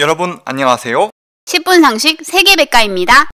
여러분 안녕하세요. 10분 상식 세계백과입니다.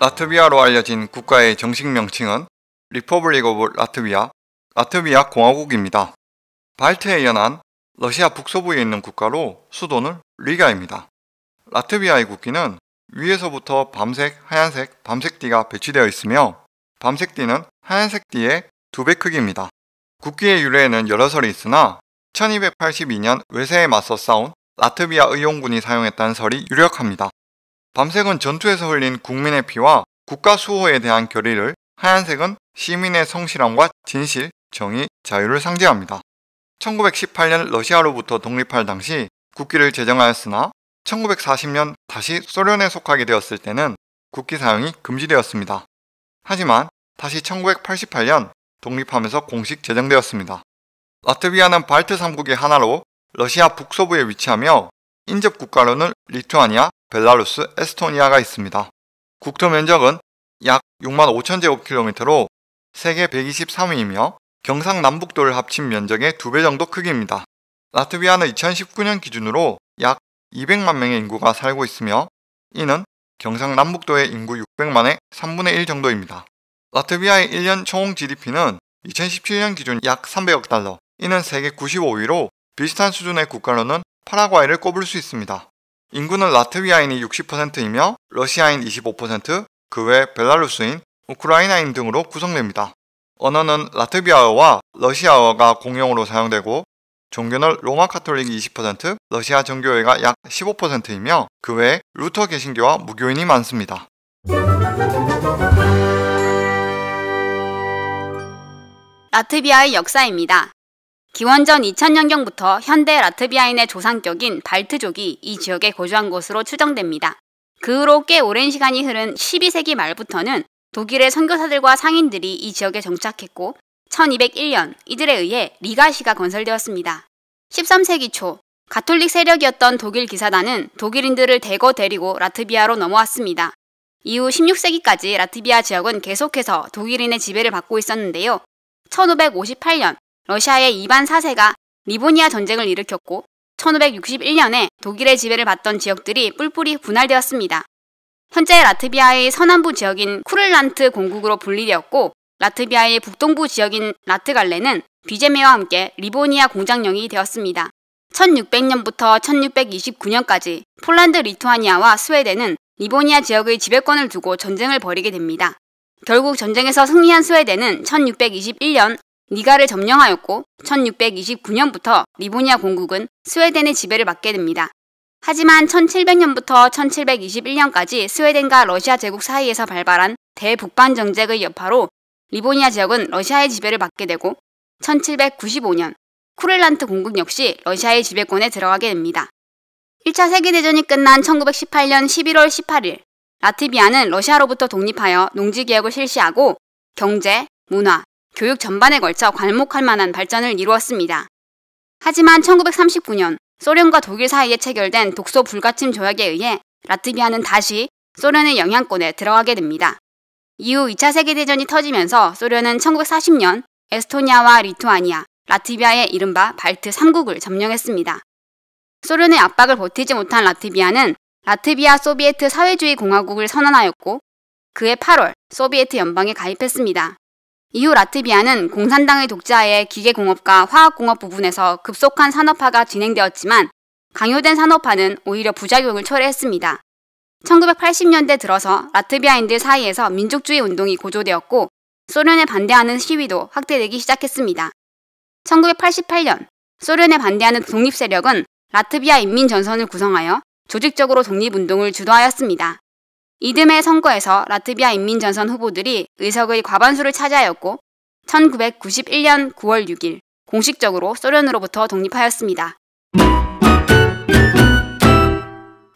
라트비아로 알려진 국가의 정식 명칭은 리퍼블릭 오브 라트비아, 라트비아 공화국입니다. 발트에 연한 러시아 북서부에 있는 국가로 수도는 리가입니다. 라트비아의 국기는 위에서부터 밤색, 하얀색, 밤색 띠가 배치되어 있으며 밤색 띠는 하얀색 띠의 두 배 크기입니다. 국기의 유래에는 여러 설이 있으나 1282년 외세에 맞서 싸운 라트비아 의용군이 사용했다는 설이 유력합니다. 밤색은 전투에서 흘린 국민의 피와 국가 수호에 대한 결의를 하얀색은 시민의 성실함과 진실, 정의, 자유를 상징합니다. 1918년 러시아로부터 독립할 당시 국기를 제정하였으나 1940년 다시 소련에 속하게 되었을 때는 국기 사용이 금지되었습니다. 하지만 다시 1988년 독립하면서 공식 제정되었습니다. 라트비아는 발트 3국의 하나로 러시아 북서부에 위치하며 인접 국가로는 리투아니아, 벨라루스, 에스토니아가 있습니다. 국토 면적은 약 6만 5천 제곱킬로미터로 세계 123위이며 경상남북도를 합친 면적의 2배 정도 크기입니다. 라트비아는 2019년 기준으로 약 200만 명의 인구가 살고 있으며 이는 경상남북도의 인구 600만의 3분의 1 정도입니다. 라트비아의 1년 총 GDP는 2017년 기준 약 300억 달러, 이는 세계 95위로 비슷한 수준의 국가로는 파라과이를 꼽을 수 있습니다. 인구는 라트비아인이 60%이며 러시아인 25%, 그 외 벨라루스인, 우크라이나인 등으로 구성됩니다. 언어는 라트비아어와 러시아어가 공용으로 사용되고 종교는 로마 카톨릭이 20%, 러시아 정교회가 약 15%이며 그 외에 루터 개신교와 무교인이 많습니다. 라트비아의 역사입니다. 기원전 2000년경부터 현대 라트비아인의 조상격인 발트족이 이 지역에 거주한 것으로 추정됩니다. 그 후로 꽤 오랜 시간이 흐른 12세기 말부터는 독일의 선교사들과 상인들이 이 지역에 정착했고 1201년 이들에 의해 리가시가 건설되었습니다. 13세기 초 가톨릭 세력이었던 독일 기사단은 독일인들을 대거 데리고 라트비아로 넘어왔습니다. 이후 16세기까지 라트비아 지역은 계속해서 독일인의 지배를 받고 있었는데요. 1558년 러시아의 이반 4세가 리보니아 전쟁을 일으켰고 1561년에 독일의 지배를 받던 지역들이 뿔뿔이 분할되었습니다. 현재 라트비아의 서남부 지역인 쿠를란트 공국으로 분리되었고 라트비아의 북동부 지역인 라트갈레는 비제메와 함께 리보니아 공작령이 되었습니다. 1600년부터 1629년까지 폴란드 리투아니아와 스웨덴은 리보니아 지역의 지배권을 두고 전쟁을 벌이게 됩니다. 결국 전쟁에서 승리한 스웨덴은 1621년 니가를 점령하였고 1629년부터 리보니아 공국은 스웨덴의 지배를 맡게 됩니다. 하지만 1700년부터 1721년까지 스웨덴과 러시아 제국 사이에서 발발한 대북반 정책의 여파로 리보니아 지역은 러시아의 지배를 받게 되고 1795년 쿠렐란트 공국 역시 러시아의 지배권에 들어가게 됩니다. 1차 세계대전이 끝난 1918년 11월 18일 라트비아는 러시아로부터 독립하여 농지개혁을 실시하고 경제, 문화, 교육 전반에 걸쳐 관목할 만한 발전을 이루었습니다. 하지만 1939년 소련과 독일 사이에 체결된 독소 불가침 조약에 의해 라트비아는 다시 소련의 영향권에 들어가게 됩니다. 이후 2차 세계대전이 터지면서 소련은 1940년 에스토니아와 리투아니아, 라트비아의 이른바 발트 3국을 점령했습니다. 소련의 압박을 버티지 못한 라트비아는 라트비아 소비에트 사회주의 공화국을 선언하였고 그해 8월 소비에트 연방에 가입했습니다. 이후 라트비아는 공산당의 독자하에 기계공업과 화학공업 부분에서 급속한 산업화가 진행되었지만 강요된 산업화는 오히려 부작용을 초래했습니다. 1980년대 들어서 라트비아인들 사이에서 민족주의 운동이 고조되었고 소련에 반대하는 시위도 확대되기 시작했습니다. 1988년 소련에 반대하는 독립세력은 라트비아 인민전선을 구성하여 조직적으로 독립운동을 주도하였습니다. 이듬해 선거에서 라트비아 인민전선 후보들이 의석의 과반수를 차지하였고 1991년 9월 6일 공식적으로 소련으로부터 독립하였습니다.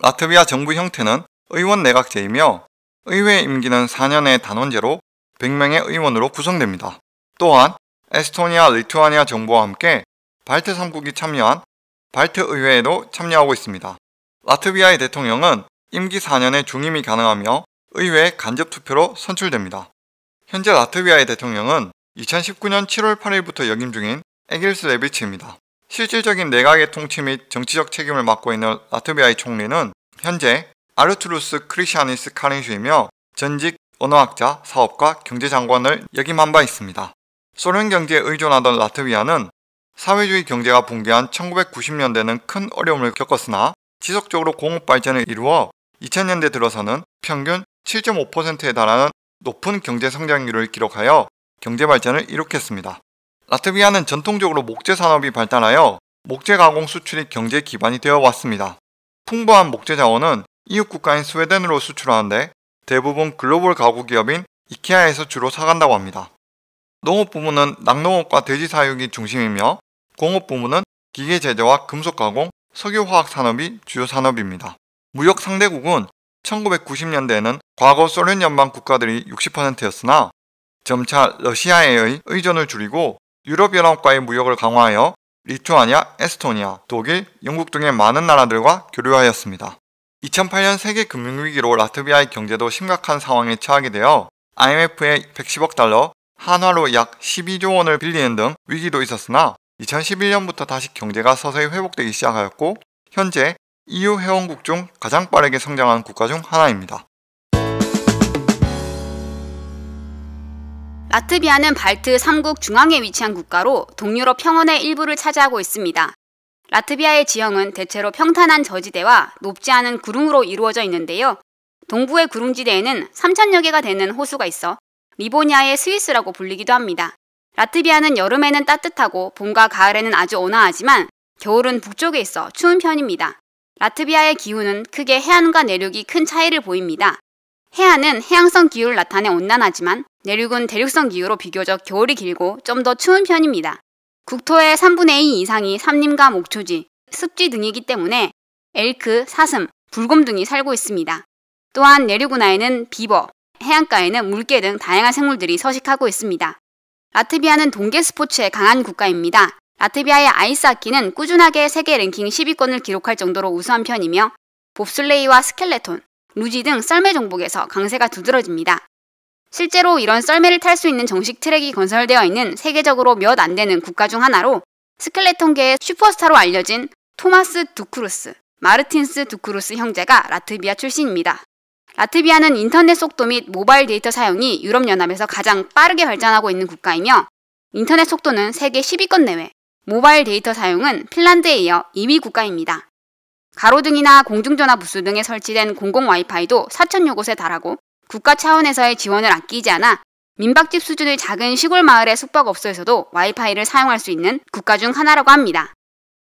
라트비아 정부 형태는 의원 내각제이며 의회 임기는 4년의 단원제로 100명의 의원으로 구성됩니다. 또한 에스토니아, 리투아니아 정부와 함께 발트 3국이 참여한 발트 의회에도 참여하고 있습니다. 라트비아의 대통령은 임기 4년의 중임이 가능하며 의회 간접 투표로 선출됩니다. 현재 라트비아의 대통령은 2019년 7월 8일부터 역임 중인 에길스 레비치입니다. 실질적인 내각의 통치 및 정치적 책임을 맡고 있는 라트비아의 총리는 현재 아르투루스 크리시아니스 카네슈이며 전직 언어학자, 사업가, 경제장관을 역임한 바 있습니다. 소련 경제에 의존하던 라트비아는 사회주의 경제가 붕괴한 1990년대는 큰 어려움을 겪었으나 지속적으로 공업 발전을 이루어 2000년대 들어서는 평균 7.5%에 달하는 높은 경제 성장률을 기록하여 경제 발전을 이룩했습니다. 라트비아는 전통적으로 목재 산업이 발달하여 목재 가공 수출이 경제 기반이 되어 왔습니다. 풍부한 목재 자원은 이웃 국가인 스웨덴으로 수출하는데 대부분 글로벌 가구 기업인 이케아에서 주로 사간다고 합니다. 농업 부문은 낙농업과 돼지 사육이 중심이며 공업 부문은 기계 제재와 금속 가공, 석유화학 산업이 주요 산업입니다. 무역 상대국은 1990년대에는 과거 소련 연방 국가들이 60%였으나 점차 러시아에 의 의존을 줄이고 유럽연합과의 무역을 강화하여 리투아니아, 에스토니아, 독일, 영국 등의 많은 나라들과 교류하였습니다. 2008년 세계 금융위기로 라트비아의 경제도 심각한 상황에 처하게 되어 i m f 에 110억 달러, 한화로 약 12조 원을 빌리는 등 위기도 있었으나 2011년부터 다시 경제가 서서히 회복되기 시작하였고 현재 EU 회원국 중 가장 빠르게 성장한 국가 중 하나입니다. 라트비아는 발트 3국 중앙에 위치한 국가로 동유럽 평원의 일부를 차지하고 있습니다. 라트비아의 지형은 대체로 평탄한 저지대와 높지 않은 구릉으로 이루어져 있는데요. 동부의 구릉지대에는 3천여 개가 되는 호수가 있어 리보니아의 스위스라고 불리기도 합니다. 라트비아는 여름에는 따뜻하고 봄과 가을에는 아주 온화하지만 겨울은 북쪽에 있어 추운 편입니다. 라트비아의 기후는 크게 해안과 내륙이 큰 차이를 보입니다. 해안은 해양성 기후를 나타내 온난하지만 내륙은 대륙성 기후로 비교적 겨울이 길고 좀 더 추운 편입니다. 국토의 3분의 2 이상이 삼림과 목초지, 습지 등이기 때문에 엘크, 사슴, 불곰 등이 살고 있습니다. 또한 내륙 운하에는 비버, 해안가에는 물개 등 다양한 생물들이 서식하고 있습니다. 라트비아는 동계 스포츠에 강한 국가입니다. 라트비아의 아이스하키는 꾸준하게 세계 랭킹 10위권을 기록할 정도로 우수한 편이며 봅슬레이와 스켈레톤, 루지 등 썰매 종목에서 강세가 두드러집니다. 실제로 이런 썰매를 탈 수 있는 정식 트랙이 건설되어 있는 세계적으로 몇 안 되는 국가 중 하나로 스켈레톤계의 슈퍼스타로 알려진 토마스 두크루스, 마르틴스 두크루스 형제가 라트비아 출신입니다. 라트비아는 인터넷 속도 및 모바일 데이터 사용이 유럽연합에서 가장 빠르게 발전하고 있는 국가이며 인터넷 속도는 세계 10위권 내외, 모바일 데이터 사용은 핀란드에 이어 2위 국가입니다. 가로등이나 공중전화 부스 등에 설치된 공공 와이파이도 4천여 곳에 달하고 국가 차원에서의 지원을 아끼지 않아 민박집 수준의 작은 시골 마을의 숙박업소에서도 와이파이를 사용할 수 있는 국가 중 하나라고 합니다.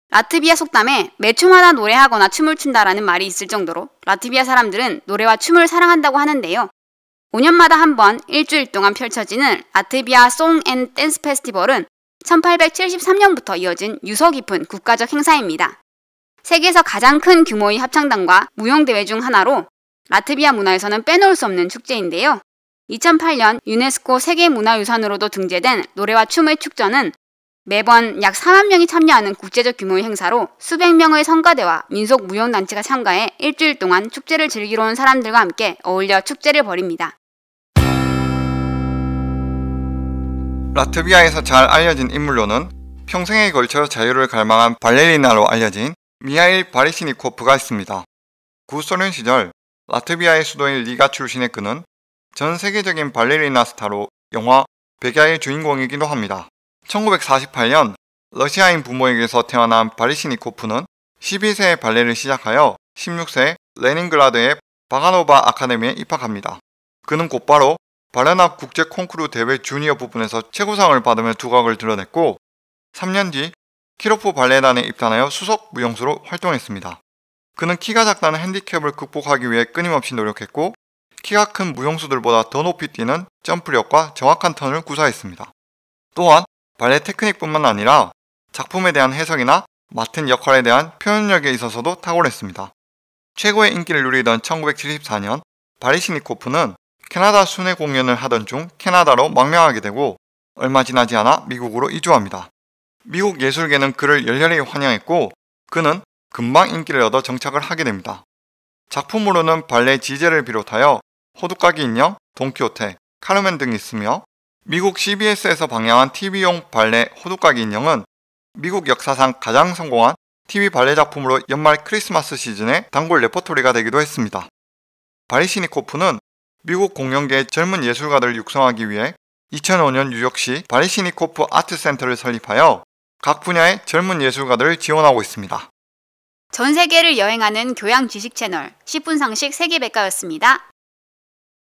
라트비아 속담에 매초하다 노래하거나 춤을 춘다라는 말이 있을 정도로 라트비아 사람들은 노래와 춤을 사랑한다고 하는데요. 5년마다 한 번 일주일 동안 펼쳐지는 라트비아 송 앤 댄스 페스티벌은 1873년부터 이어진 유서 깊은 국가적 행사입니다. 세계에서 가장 큰 규모의 합창단과 무용대회 중 하나로 라트비아 문화에서는 빼놓을 수 없는 축제인데요. 2008년 유네스코 세계문화유산으로도 등재된 노래와 춤의 축전은 매번 약 4만 명이 참여하는 국제적 규모의 행사로 수백 명의 성가대와 민속 무용단체가 참가해 일주일 동안 축제를 즐기러 온 사람들과 함께 어울려 축제를 벌입니다. 라트비아에서 잘 알려진 인물로는 평생에 걸쳐 자유를 갈망한 발레리나로 알려진 미하일 바리시니코프가 있습니다. 구소련 시절 라트비아의 수도인 리가 출신의 그는 전 세계적인 발레리나 스타로 영화 백야의 주인공이기도 합니다. 1948년 러시아인 부모에게서 태어난 바리시니코프는 12세에 발레를 시작하여 16세 레닌그라드의 바가노바 아카데미에 입학합니다. 그는 곧바로 바르나 국제 콩쿠르 대회 주니어 부분에서 최고상을 받으며 두각을 드러냈고 3년 뒤 키로프 발레단에 입단하여 수석 무용수로 활동했습니다. 그는 키가 작다는 핸디캡을 극복하기 위해 끊임없이 노력했고 키가 큰 무용수들보다 더 높이 뛰는 점프력과 정확한 턴을 구사했습니다. 또한 발레 테크닉뿐만 아니라 작품에 대한 해석이나 맡은 역할에 대한 표현력에 있어서도 탁월했습니다. 최고의 인기를 누리던 1974년 바리시니코프는 캐나다 순회 공연을 하던 중 캐나다로 망명하게 되고 얼마 지나지 않아 미국으로 이주합니다. 미국 예술계는 그를 열렬히 환영했고 그는 금방 인기를 얻어 정착을 하게 됩니다. 작품으로는 발레 지제를 비롯하여 호두까기 인형, 돈키호테, 카르멘 등이 있으며 미국 CBS에서 방영한 TV용 발레 호두까기 인형은 미국 역사상 가장 성공한 TV 발레 작품으로 연말 크리스마스 시즌의 단골 레퍼토리가 되기도 했습니다. 바리시니코프는 미국 공연계의 젊은 예술가들을 육성하기 위해 2005년 뉴욕시 바리시니코프 아트 센터를 설립하여 각 분야의 젊은 예술가들을 지원하고 있습니다. 전 세계를 여행하는 교양 지식 채널 10분 상식 세계백과였습니다.